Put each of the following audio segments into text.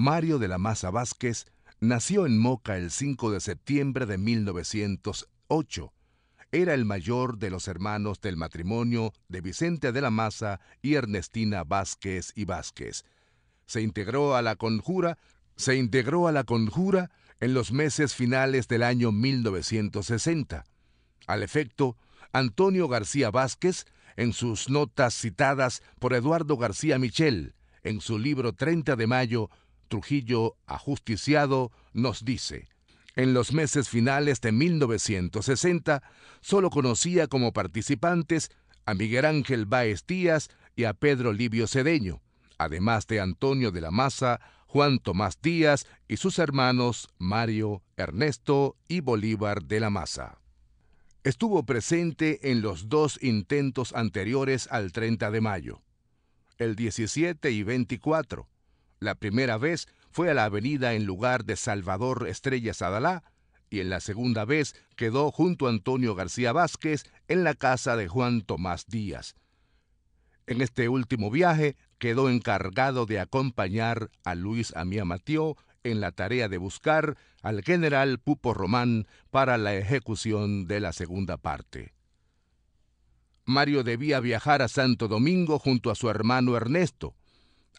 Mario de la Maza Vázquez nació en Moca el 5 de septiembre de 1908. Era el mayor de los hermanos del matrimonio de Vicente de la Maza y Ernestina Vázquez y Vázquez. Se integró a la conjura, se integró a la conjura en los meses finales del año 1960. Al efecto, Antonio García Vázquez, en sus notas citadas por Eduardo García Michel, en su libro 30 de mayo Trujillo, ajusticiado, nos dice, en los meses finales de 1960 solo conocía como participantes a Miguel Ángel baez Díaz y a Pedro Livio Cedeño, además de Antonio de la Maza, Juan Tomás Díaz y sus hermanos Mario, Ernesto y Bolívar de la Maza. Estuvo presente en los dos intentos anteriores al 30 de mayo, el 17 y 24, la primera vez fue a la avenida en lugar de Salvador Estrellas Adalá y en la segunda vez quedó junto a Antonio García Vázquez en la casa de Juan Tomás Díaz. En este último viaje quedó encargado de acompañar a Luis Amía Matió en la tarea de buscar al general Pupo Román para la ejecución de la segunda parte. Mario debía viajar a Santo Domingo junto a su hermano Ernesto,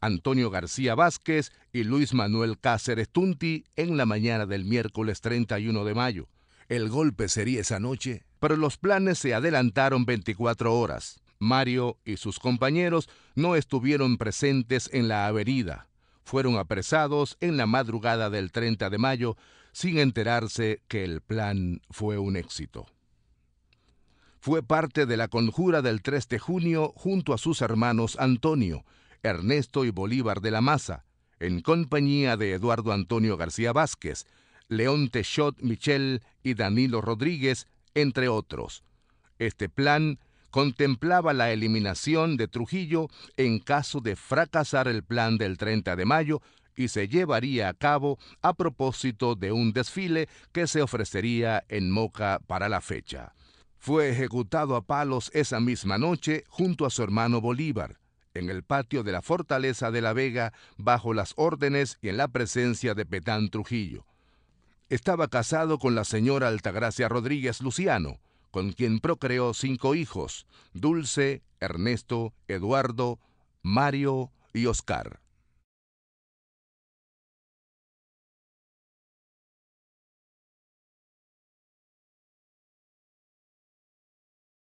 Antonio García Vázquez y Luis Manuel Cáceres Tunti en la mañana del miércoles 31 de mayo. El golpe sería esa noche, pero los planes se adelantaron 24 horas. Mario y sus compañeros no estuvieron presentes en la avenida. Fueron apresados en la madrugada del 30 de mayo sin enterarse que el plan fue un éxito fue parte de la conjura del 3 de junio junto a sus hermanos Antonio, Ernesto y Bolívar de la Maza, en compañía de Eduardo Antonio García Vázquez, León Teixot Michel y Danilo Rodríguez, entre otros. Este plan contemplaba la eliminación de Trujillo en caso de fracasar el plan del 30 de mayo y se llevaría a cabo a propósito de un desfile que se ofrecería en Moca para la fecha. Fue ejecutado a palos esa misma noche junto a su hermano Bolívar en el patio de la Fortaleza de la Vega, bajo las órdenes y en la presencia de Petán Trujillo. Estaba casado con la señora Altagracia Rodríguez Luciano, con quien procreó cinco hijos, Dulce, Ernesto, Eduardo, Mario y Oscar.